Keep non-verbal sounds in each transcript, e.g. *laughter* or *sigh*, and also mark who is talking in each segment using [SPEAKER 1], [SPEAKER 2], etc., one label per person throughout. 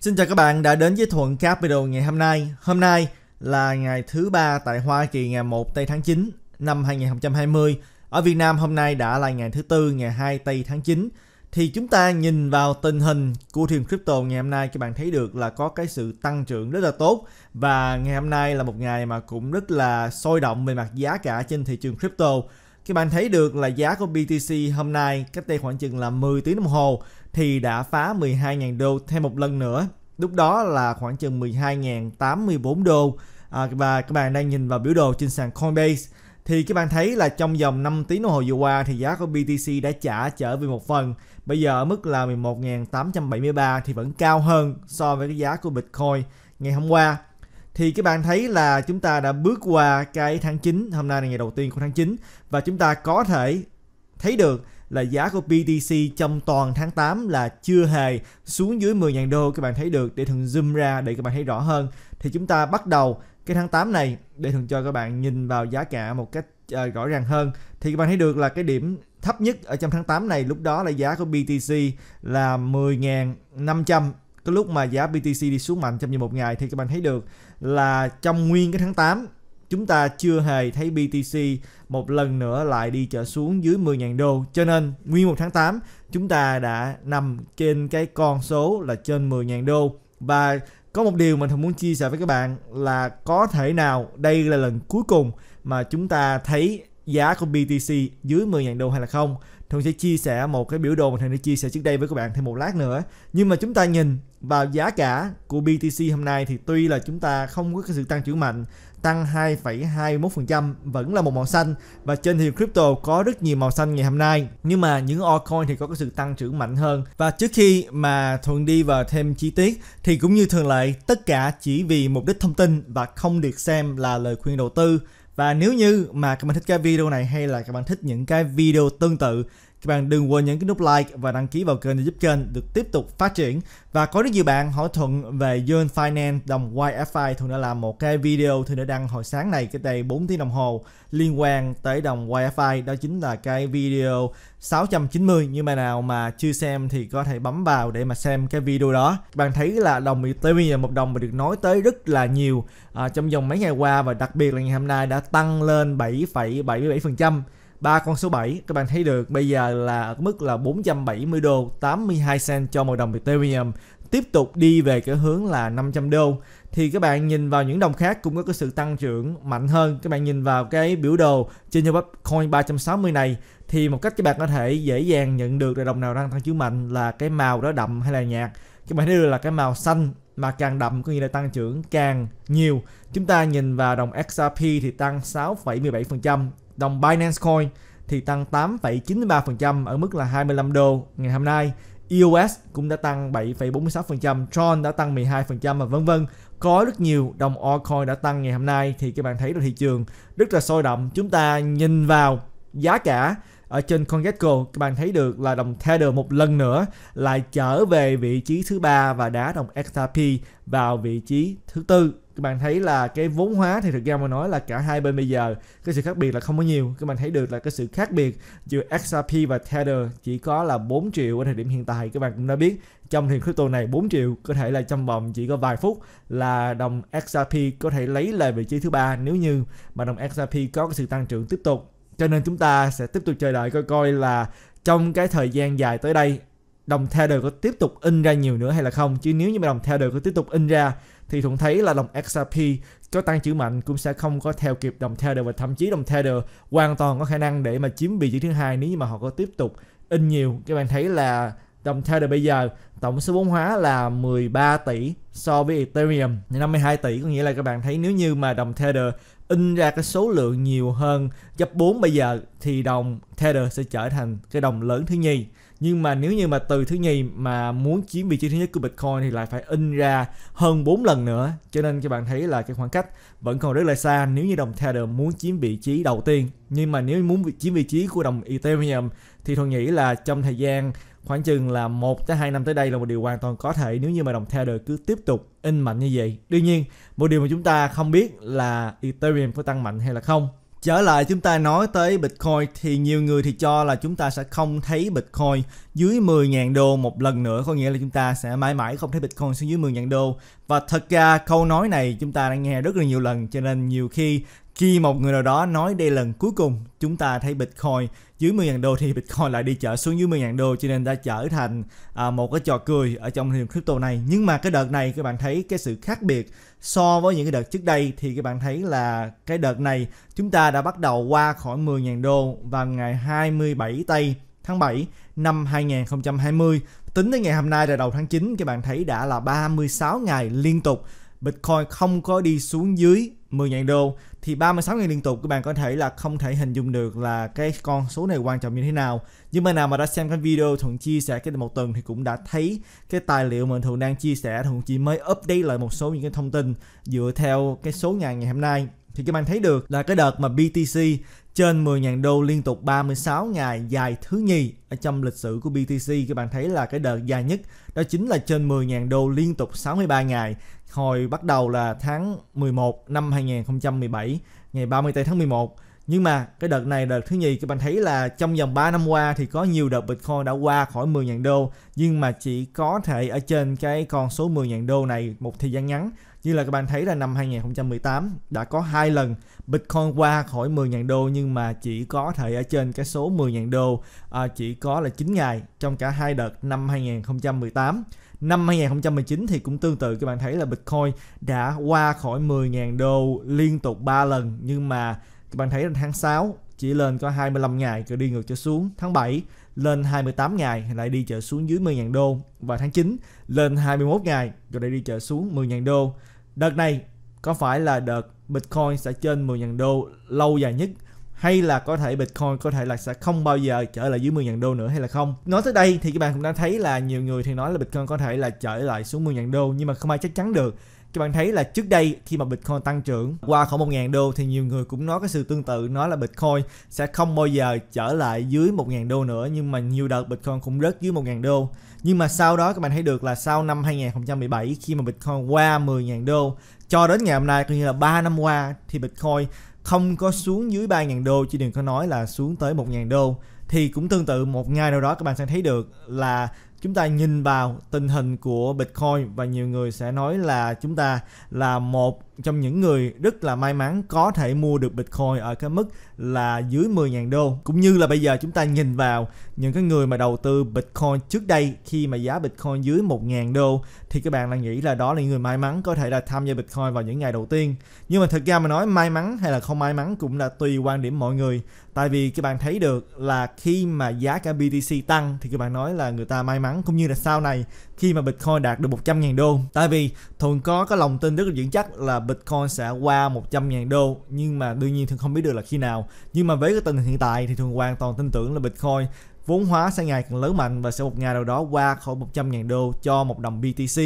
[SPEAKER 1] Xin chào các bạn đã đến với Thuận Capital ngày hôm nay. Hôm nay là ngày thứ ba tại Hoa Kỳ ngày 1 tây tháng 9 năm 2020. Ở Việt Nam hôm nay đã là ngày thứ tư ngày 2 tây tháng 9. Thì chúng ta nhìn vào tình hình của thị trường crypto ngày hôm nay các bạn thấy được là có cái sự tăng trưởng rất là tốt và ngày hôm nay là một ngày mà cũng rất là sôi động về mặt giá cả trên thị trường crypto các bạn thấy được là giá của BTC hôm nay cách đây khoảng chừng là 10 tiếng đồng hồ thì đã phá 12.000 đô thêm một lần nữa. Lúc đó là khoảng chừng 12.084 đô à, và các bạn đang nhìn vào biểu đồ trên sàn Coinbase thì các bạn thấy là trong vòng 5 tiếng đồng hồ vừa qua thì giá của BTC đã trả trở về một phần. Bây giờ ở mức là 11.873 thì vẫn cao hơn so với cái giá của Bitcoin ngày hôm qua thì các bạn thấy là chúng ta đã bước qua cái tháng 9, hôm nay là ngày đầu tiên của tháng 9 và chúng ta có thể thấy được là giá của BTC trong toàn tháng 8 là chưa hề xuống dưới 10.000 đô các bạn thấy được để thường zoom ra để các bạn thấy rõ hơn thì chúng ta bắt đầu cái tháng 8 này để thường cho các bạn nhìn vào giá cả một cách ờ, rõ ràng hơn thì các bạn thấy được là cái điểm thấp nhất ở trong tháng 8 này lúc đó là giá của BTC là 10.500 cái lúc mà giá BTC đi xuống mạnh trong như một ngày thì các bạn thấy được là trong nguyên cái tháng 8 chúng ta chưa hề thấy BTC một lần nữa lại đi trở xuống dưới 10.000 đô. Cho nên nguyên một tháng 8 chúng ta đã nằm trên cái con số là trên 10.000 đô. Và có một điều mình thường muốn chia sẻ với các bạn là có thể nào đây là lần cuối cùng mà chúng ta thấy giá của BTC dưới 10.000 đô hay là không? thường sẽ chia sẻ một cái biểu đồ mà thường đã chia sẻ trước đây với các bạn thêm một lát nữa nhưng mà chúng ta nhìn vào giá cả của BTC hôm nay thì tuy là chúng ta không có cái sự tăng trưởng mạnh tăng 2,21% vẫn là một màu xanh và trên thị trường crypto có rất nhiều màu xanh ngày hôm nay nhưng mà những altcoin thì có cái sự tăng trưởng mạnh hơn và trước khi mà thuận đi vào thêm chi tiết thì cũng như thường lệ tất cả chỉ vì mục đích thông tin và không được xem là lời khuyên đầu tư và nếu như mà các bạn thích cái video này hay là các bạn thích những cái video tương tự các bạn đừng quên nhấn cái nút like và đăng ký vào kênh để giúp kênh được tiếp tục phát triển. Và có rất nhiều bạn hỏi Thuận về Yearn Finance đồng YFI. Thuận đã làm một cái video thì đã đăng hồi sáng này cái đầy 4 tiếng đồng hồ liên quan tới đồng YFI. Đó chính là cái video 690. nhưng mà nào mà chưa xem thì có thể bấm vào để mà xem cái video đó. Các bạn thấy là đồng Ethereum là một đồng mà được nói tới rất là nhiều à, trong vòng mấy ngày qua và đặc biệt là ngày hôm nay đã tăng lên 7,77% ba con số 7 các bạn thấy được bây giờ là mức là 470 đô 82 cent cho một đồng Ethereum tiếp tục đi về cái hướng là 500 đô thì các bạn nhìn vào những đồng khác cũng có cái sự tăng trưởng mạnh hơn các bạn nhìn vào cái biểu đồ trên cho coin 360 này thì một cách các bạn có thể dễ dàng nhận được là đồng nào đang tăng trưởng mạnh là cái màu đó đậm hay là nhạt các bạn thấy được là cái màu xanh mà càng đậm có nghĩa là tăng trưởng càng nhiều. Chúng ta nhìn vào đồng XRP thì tăng 6,17%, Đồng Binance Coin thì tăng 8,93% ở mức là 25 đô ngày hôm nay. EOS cũng đã tăng 7,46%, Tron đã tăng 12% và vân vân. Có rất nhiều đồng altcoin đã tăng ngày hôm nay thì các bạn thấy là thị trường rất là sôi động. Chúng ta nhìn vào giá cả ở trên CONGECO các bạn thấy được là đồng Tether một lần nữa lại trở về vị trí thứ ba và đá đồng XRP vào vị trí thứ tư các bạn thấy là cái vốn hóa thì thực ra mà nói là cả hai bên bây giờ cái sự khác biệt là không có nhiều các bạn thấy được là cái sự khác biệt giữa XRP và Tether chỉ có là 4 triệu ở thời điểm hiện tại các bạn cũng đã biết trong thì crypto này 4 triệu có thể là trong vòng chỉ có vài phút là đồng XRP có thể lấy lại vị trí thứ ba nếu như mà đồng XRP có cái sự tăng trưởng tiếp tục cho nên chúng ta sẽ tiếp tục chờ đợi coi coi là trong cái thời gian dài tới đây đồng Tether có tiếp tục in ra nhiều nữa hay là không chứ nếu như mà đồng Tether có tiếp tục in ra thì Thuận thấy là đồng XRP có tăng trưởng mạnh cũng sẽ không có theo kịp đồng Tether và thậm chí đồng Tether hoàn toàn có khả năng để mà chiếm vị trí thứ hai nếu như mà họ có tiếp tục in nhiều các bạn thấy là đồng Tether bây giờ tổng số vốn hóa là 13 tỷ so với Ethereum 52 tỷ có nghĩa là các bạn thấy nếu như mà đồng Tether in ra cái số lượng nhiều hơn gấp 4 bây giờ thì đồng Tether sẽ trở thành cái đồng lớn thứ nhì nhưng mà nếu như mà từ thứ nhì mà muốn chiếm vị trí thứ nhất của Bitcoin thì lại phải in ra hơn 4 lần nữa cho nên các bạn thấy là cái khoảng cách vẫn còn rất là xa nếu như đồng Tether muốn chiếm vị trí đầu tiên nhưng mà nếu muốn chiếm vị trí của đồng Ethereum thì tôi nghĩ là trong thời gian khoảng chừng là 1 tới 2 năm tới đây là một điều hoàn toàn có thể nếu như mà đồng theo đời cứ tiếp tục in mạnh như vậy. Đương nhiên, một điều mà chúng ta không biết là Ethereum có tăng mạnh hay là không. Trở lại chúng ta nói tới Bitcoin thì nhiều người thì cho là chúng ta sẽ không thấy Bitcoin dưới 10.000 đô một lần nữa có nghĩa là chúng ta sẽ mãi mãi không thấy Bitcoin xuống dưới 10.000 đô và thật ra câu nói này chúng ta đã nghe rất là nhiều lần cho nên nhiều khi khi một người nào đó nói đây lần cuối cùng chúng ta thấy Bitcoin dưới 10.000 đô thì *laughs* Bitcoin lại đi chở xuống dưới 10.000 đô cho nên đã trở thành à, một cái trò cười ở trong thị trường crypto này. Nhưng mà cái đợt này các bạn thấy cái sự khác biệt so với những cái đợt trước đây thì các bạn thấy là cái đợt này chúng ta đã bắt đầu qua khỏi 10.000 đô vào ngày 27 tây tháng 7 năm 2020. Tính đến ngày hôm nay là đầu tháng 9 các bạn thấy đã là 36 ngày liên tục Bitcoin không có đi xuống dưới 10.000 đô thì 36 ngày liên tục các bạn có thể là không thể hình dung được là cái con số này quan trọng như thế nào nhưng mà nào mà đã xem cái video thuận chia sẻ cái một tuần thì cũng đã thấy cái tài liệu mà thuận đang chia sẻ thuận chỉ mới update lại một số những cái thông tin dựa theo cái số ngày ngày hôm nay thì các bạn thấy được là cái đợt mà BTC trên 10.000 đô liên tục 36 ngày dài thứ nhì ở trong lịch sử của BTC các bạn thấy là cái đợt dài nhất đó chính là trên 10.000 đô liên tục 63 ngày hồi bắt đầu là tháng 11 năm 2017 ngày 30 tháng 11 nhưng mà cái đợt này đợt thứ nhì các bạn thấy là trong vòng 3 năm qua thì có nhiều đợt Bitcoin đã qua khỏi 10.000 đô nhưng mà chỉ có thể ở trên cái con số 10.000 đô này một thời gian ngắn như là các bạn thấy là năm 2018 đã có hai lần Bitcoin qua khỏi 10.000 đô nhưng mà chỉ có thể ở trên cái số 10.000 đô à, chỉ có là 9 ngày trong cả hai đợt năm 2018. Năm 2019 thì cũng tương tự các bạn thấy là Bitcoin đã qua khỏi 10.000 đô liên tục 3 lần nhưng mà các bạn thấy là tháng 6 chỉ lên có 25 ngày rồi đi ngược trở xuống. Tháng 7 lên 28 ngày lại đi trở xuống dưới 10.000 đô và tháng 9 lên 21 ngày rồi lại đi trở xuống 10.000 đô. Đợt này có phải là đợt Bitcoin sẽ trên 10.000 đô lâu dài nhất hay là có thể Bitcoin có thể là sẽ không bao giờ trở lại dưới 10.000 đô nữa hay là không. Nói tới đây thì các bạn cũng đã thấy là nhiều người thì nói là Bitcoin có thể là trở lại xuống 10.000 đô nhưng mà không ai chắc chắn được các bạn thấy là trước đây khi mà Bitcoin tăng trưởng qua khoảng 1.000 đô thì nhiều người cũng nói cái sự tương tự nói là Bitcoin sẽ không bao giờ trở lại dưới 1.000 đô nữa nhưng mà nhiều đợt Bitcoin cũng rớt dưới 1.000 đô nhưng mà sau đó các bạn thấy được là sau năm 2017 khi mà Bitcoin qua 10.000 đô cho đến ngày hôm nay coi như là 3 năm qua thì Bitcoin không có xuống dưới 3.000 đô chứ đừng có nói là xuống tới 1.000 đô thì cũng tương tự một ngày nào đó các bạn sẽ thấy được là chúng ta nhìn vào tình hình của Bitcoin và nhiều người sẽ nói là chúng ta là một trong những người rất là may mắn có thể mua được Bitcoin ở cái mức là dưới 10.000 đô cũng như là bây giờ chúng ta nhìn vào những cái người mà đầu tư Bitcoin trước đây khi mà giá Bitcoin dưới 1.000 đô thì các bạn là nghĩ là đó là những người may mắn có thể là tham gia Bitcoin vào những ngày đầu tiên nhưng mà thực ra mà nói may mắn hay là không may mắn cũng là tùy quan điểm mọi người tại vì các bạn thấy được là khi mà giá cả BTC tăng thì các bạn nói là người ta may mắn cũng như là sau này khi mà Bitcoin đạt được 100.000 đô tại vì thường có có lòng tin rất là vững chắc là Bitcoin sẽ qua 100.000 đô nhưng mà đương nhiên thường không biết được là khi nào nhưng mà với cái tình hình hiện tại thì thường hoàn toàn tin tưởng là Bitcoin vốn hóa sẽ ngày càng lớn mạnh và sẽ một ngày nào đó qua khỏi 100.000 đô cho một đồng BTC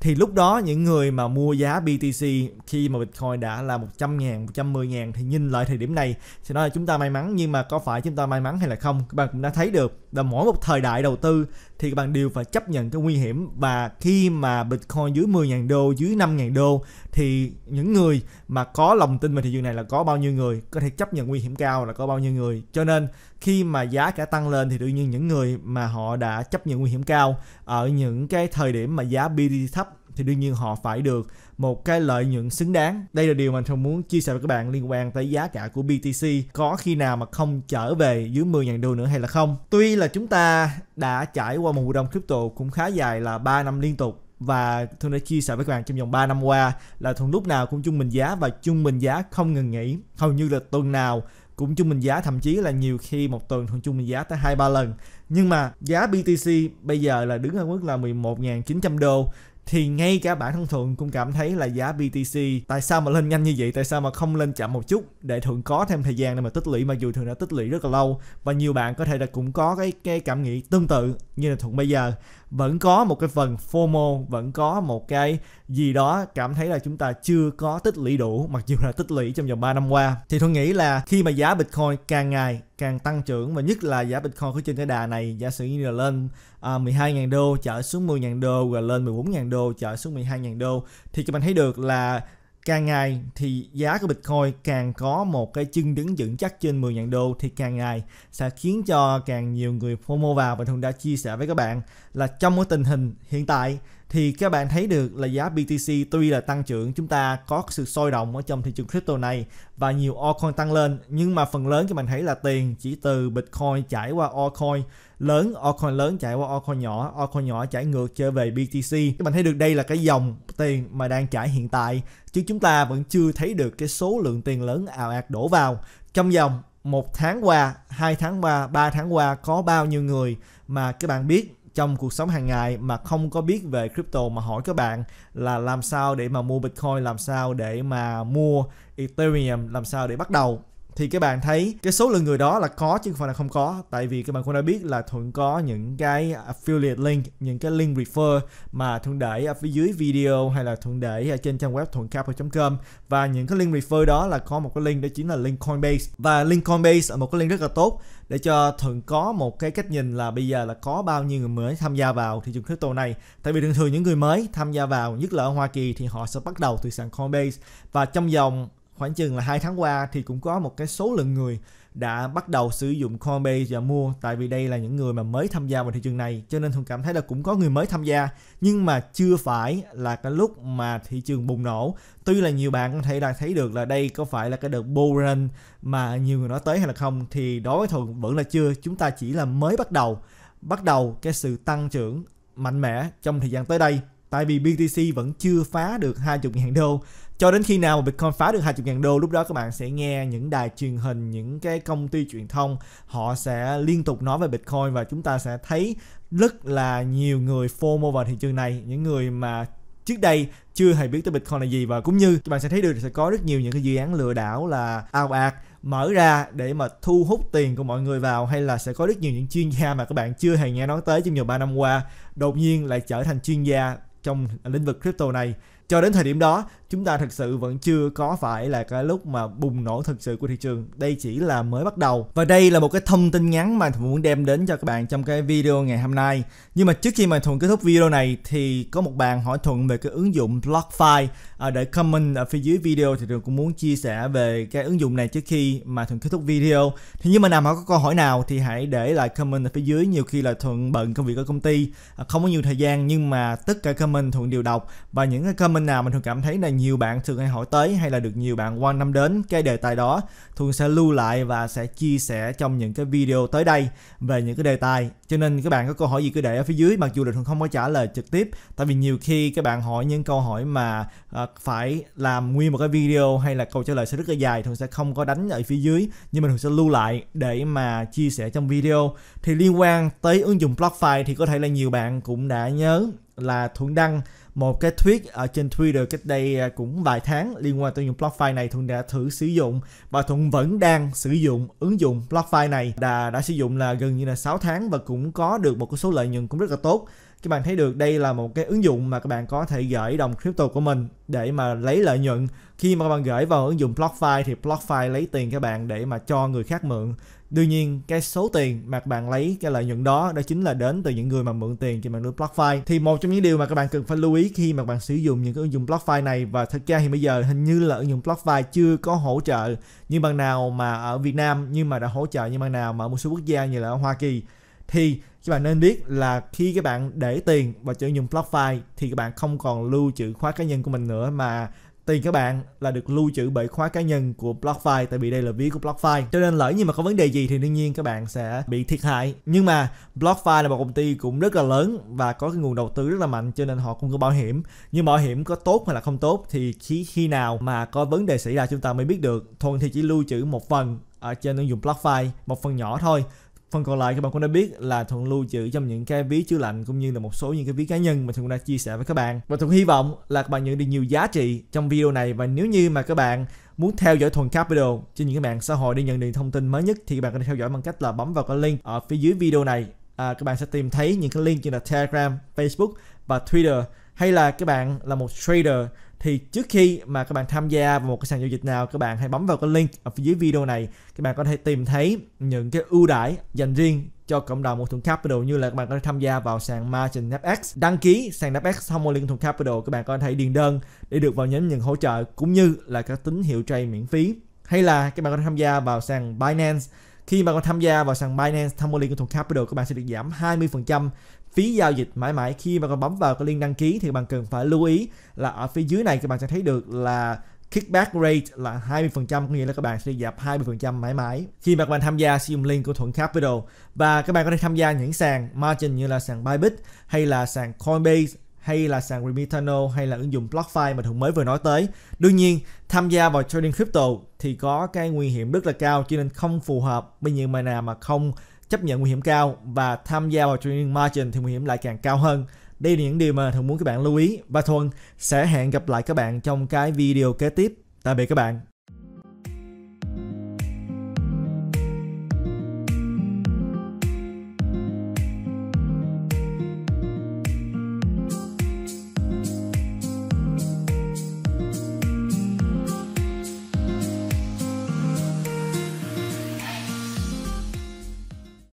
[SPEAKER 1] thì lúc đó những người mà mua giá BTC khi mà Bitcoin đã là 100.000, 110.000 thì nhìn lại thời điểm này sẽ nói là chúng ta may mắn nhưng mà có phải chúng ta may mắn hay là không các bạn cũng đã thấy được là mỗi một thời đại đầu tư thì các bạn đều phải chấp nhận cái nguy hiểm và khi mà Bitcoin dưới 10.000 đô, dưới 5.000 đô thì những người mà có lòng tin về thị trường này là có bao nhiêu người có thể chấp nhận nguy hiểm cao là có bao nhiêu người cho nên khi mà giá cả tăng lên thì đương nhiên những người mà họ đã chấp nhận nguy hiểm cao ở những cái thời điểm mà giá BD thấp thì đương nhiên họ phải được một cái lợi nhuận xứng đáng. Đây là điều mà thường muốn chia sẻ với các bạn liên quan tới giá cả của BTC có khi nào mà không trở về dưới 10.000 đô nữa hay là không. Tuy là chúng ta đã trải qua một mùa đông crypto cũng khá dài là 3 năm liên tục và thường đã chia sẻ với các bạn trong vòng 3 năm qua là thường lúc nào cũng trung bình giá và trung bình giá không ngừng nghỉ hầu như là tuần nào cũng trung bình giá thậm chí là nhiều khi một tuần thường trung bình giá tới hai ba lần nhưng mà giá BTC bây giờ là đứng ở mức là 11.900 đô thì ngay cả bản thân thường cũng cảm thấy là giá BTC tại sao mà lên nhanh như vậy tại sao mà không lên chậm một chút để thường có thêm thời gian để mà tích lũy mặc dù thường đã tích lũy rất là lâu và nhiều bạn có thể là cũng có cái cái cảm nghĩ tương tự như là thuận bây giờ vẫn có một cái phần FOMO vẫn có một cái gì đó cảm thấy là chúng ta chưa có tích lũy đủ mặc dù là tích lũy trong vòng 3 năm qua thì tôi nghĩ là khi mà giá Bitcoin càng ngày càng tăng trưởng và nhất là giá Bitcoin của trên cái đà này giả sử như là lên à, 12.000 đô trở xuống 10.000 đô rồi lên 14.000 đô trở xuống 12.000 đô thì các bạn thấy được là càng ngày thì giá của Bitcoin càng có một cái chân đứng vững chắc trên 10.000 đô thì càng ngày sẽ khiến cho càng nhiều người FOMO vào và Thuận đã chia sẻ với các bạn là trong cái tình hình hiện tại thì các bạn thấy được là giá BTC tuy là tăng trưởng chúng ta có sự sôi động ở trong thị trường crypto này và nhiều altcoin tăng lên nhưng mà phần lớn các bạn thấy là tiền chỉ từ Bitcoin chảy qua altcoin lớn altcoin lớn chạy qua altcoin nhỏ altcoin nhỏ chạy ngược trở về BTC các bạn thấy được đây là cái dòng tiền mà đang chảy hiện tại chứ chúng ta vẫn chưa thấy được cái số lượng tiền lớn ào ạt đổ vào trong dòng một tháng qua hai tháng qua ba tháng qua có bao nhiêu người mà các bạn biết trong cuộc sống hàng ngày mà không có biết về crypto mà hỏi các bạn là làm sao để mà mua Bitcoin, làm sao để mà mua Ethereum, làm sao để bắt đầu thì các bạn thấy cái số lượng người đó là có chứ không phải là không có tại vì các bạn cũng đã biết là thuận có những cái affiliate link những cái link refer mà thuận để ở phía dưới video hay là thuận để ở trên trang web thuộncapital.com và những cái link refer đó là có một cái link đó chính là link Coinbase và link Coinbase là một cái link rất là tốt để cho thuận có một cái cách nhìn là bây giờ là có bao nhiêu người mới tham gia vào thị trường crypto này tại vì thường thường những người mới tham gia vào nhất là ở Hoa Kỳ thì họ sẽ bắt đầu từ sàn Coinbase và trong vòng khoảng chừng là hai tháng qua thì cũng có một cái số lượng người đã bắt đầu sử dụng Coinbase và mua tại vì đây là những người mà mới tham gia vào thị trường này cho nên thường cảm thấy là cũng có người mới tham gia nhưng mà chưa phải là cái lúc mà thị trường bùng nổ tuy là nhiều bạn có thể là thấy được là đây có phải là cái đợt bull run mà nhiều người nói tới hay là không thì đối với thường vẫn là chưa chúng ta chỉ là mới bắt đầu bắt đầu cái sự tăng trưởng mạnh mẽ trong thời gian tới đây tại vì BTC vẫn chưa phá được 20.000 đô cho đến khi nào mà Bitcoin phá được 20.000 đô lúc đó các bạn sẽ nghe những đài truyền hình những cái công ty truyền thông họ sẽ liên tục nói về Bitcoin và chúng ta sẽ thấy rất là nhiều người FOMO vào thị trường này những người mà trước đây chưa hề biết tới Bitcoin là gì và cũng như các bạn sẽ thấy được sẽ có rất nhiều những cái dự án lừa đảo là ao ạt mở ra để mà thu hút tiền của mọi người vào hay là sẽ có rất nhiều những chuyên gia mà các bạn chưa hề nghe nói tới trong nhiều ba năm qua đột nhiên lại trở thành chuyên gia trong lĩnh vực crypto này cho đến thời điểm đó chúng ta thực sự vẫn chưa có phải là cái lúc mà bùng nổ thực sự của thị trường đây chỉ là mới bắt đầu và đây là một cái thông tin ngắn mà thuận muốn đem đến cho các bạn trong cái video ngày hôm nay nhưng mà trước khi mà thuận kết thúc video này thì có một bạn hỏi thuận về cái ứng dụng blockfi à, để comment ở phía dưới video thì thuận cũng muốn chia sẻ về cái ứng dụng này trước khi mà thuận kết thúc video thì nhưng mà nào mà có câu hỏi nào thì hãy để lại comment ở phía dưới nhiều khi là thuận bận công việc ở công ty à, không có nhiều thời gian nhưng mà tất cả comment thuận đều đọc và những cái comment minh nào mình thường cảm thấy là nhiều bạn thường hay hỏi tới hay là được nhiều bạn quan tâm đến cái đề tài đó thường sẽ lưu lại và sẽ chia sẻ trong những cái video tới đây về những cái đề tài cho nên các bạn có câu hỏi gì cứ để ở phía dưới mặc dù là thường không có trả lời trực tiếp tại vì nhiều khi các bạn hỏi những câu hỏi mà ờ, phải làm nguyên một cái video hay là câu trả lời sẽ rất là dài thường sẽ không có đánh ở phía dưới nhưng mình sẽ lưu lại để mà chia sẻ trong video thì liên quan tới ứng dụng BlockFi thì có thể là nhiều bạn cũng đã nhớ là Thuận Đăng một cái tweet ở trên Twitter cách đây à, cũng vài tháng liên quan tới những BlockFi này Thuận đã thử sử dụng và Thuận vẫn đang sử dụng ứng dụng BlockFi này đã, đã sử dụng là gần như là 6 tháng và cũng có được một số lợi nhuận cũng rất là tốt các bạn thấy được đây là một cái ứng dụng mà các bạn có thể gửi đồng crypto của mình để mà lấy lợi nhuận khi mà các bạn gửi vào ứng dụng BlockFi thì BlockFi lấy tiền các bạn để mà cho người khác mượn đương nhiên cái số tiền mà các bạn lấy cái lợi nhuận đó đó chính là đến từ những người mà mượn tiền trên mạng lưới BlockFi thì một trong những điều mà các bạn cần phải lưu ý khi mà bạn sử dụng những cái ứng dụng BlockFi này và thật ra thì bây giờ hình như là ứng dụng BlockFi chưa có hỗ trợ như bằng nào mà ở Việt Nam nhưng mà đã hỗ trợ như bằng nào mà ở một số quốc gia như là ở Hoa Kỳ thì các bạn nên biết là khi các bạn để tiền và sử dụng BlockFi thì các bạn không còn lưu trữ khóa cá nhân của mình nữa mà tiền các bạn là được lưu trữ bởi khóa cá nhân của BlockFi tại vì đây là ví của BlockFi. Cho nên lỡ như mà có vấn đề gì thì đương nhiên các bạn sẽ bị thiệt hại. Nhưng mà BlockFi là một công ty cũng rất là lớn và có cái nguồn đầu tư rất là mạnh cho nên họ cũng có bảo hiểm. Nhưng bảo hiểm có tốt hay là không tốt thì khi khi nào mà có vấn đề xảy ra chúng ta mới biết được. Thuần thì chỉ lưu trữ một phần ở trên ứng dụng BlockFi, một phần nhỏ thôi Phần còn lại các bạn cũng đã biết là Thuận lưu trữ trong những cái ví chứa lạnh cũng như là một số những cái ví cá nhân mà Thuận đã chia sẻ với các bạn. Và Thuận hy vọng là các bạn nhận được nhiều giá trị trong video này và nếu như mà các bạn muốn theo dõi Thuần Capital trên những cái mạng xã hội để nhận được thông tin mới nhất thì các bạn có thể theo dõi bằng cách là bấm vào cái link ở phía dưới video này. À, các bạn sẽ tìm thấy những cái link như là Telegram, Facebook và Twitter hay là các bạn là một trader thì trước khi mà các bạn tham gia vào một cái sàn giao dịch nào các bạn hãy bấm vào cái link ở phía dưới video này các bạn có thể tìm thấy những cái ưu đãi dành riêng cho cộng đồng một thùng capital như là các bạn có thể tham gia vào sàn margin fx đăng ký sàn fx xong rồi liên thùng capital các bạn có thể điền đơn để được vào nhóm những hỗ trợ cũng như là các tín hiệu trade miễn phí hay là các bạn có thể tham gia vào sàn binance khi mà bạn tham gia vào sàn Binance thông qua của Thuận Capital các bạn sẽ được giảm 20% phí giao dịch mãi mãi khi mà các bấm vào cái link đăng ký thì bạn cần phải lưu ý là ở phía dưới này các bạn sẽ thấy được là kickback rate là 20% có nghĩa là các bạn sẽ giảm 20% mãi mãi khi mà các bạn tham gia sử dụng link của Thuận Capital và các bạn có thể tham gia những sàn margin như là sàn Bybit hay là sàn Coinbase hay là sàn Remitano hay là ứng dụng BlockFi mà Thuận mới vừa nói tới. Đương nhiên, tham gia vào trading crypto thì có cái nguy hiểm rất là cao cho nên không phù hợp với những mà nào mà không chấp nhận nguy hiểm cao và tham gia vào trading margin thì nguy hiểm lại càng cao hơn. Đây là những điều mà Thuận muốn các bạn lưu ý và Thuận sẽ hẹn gặp lại các bạn trong cái video kế tiếp. Tạm biệt các bạn.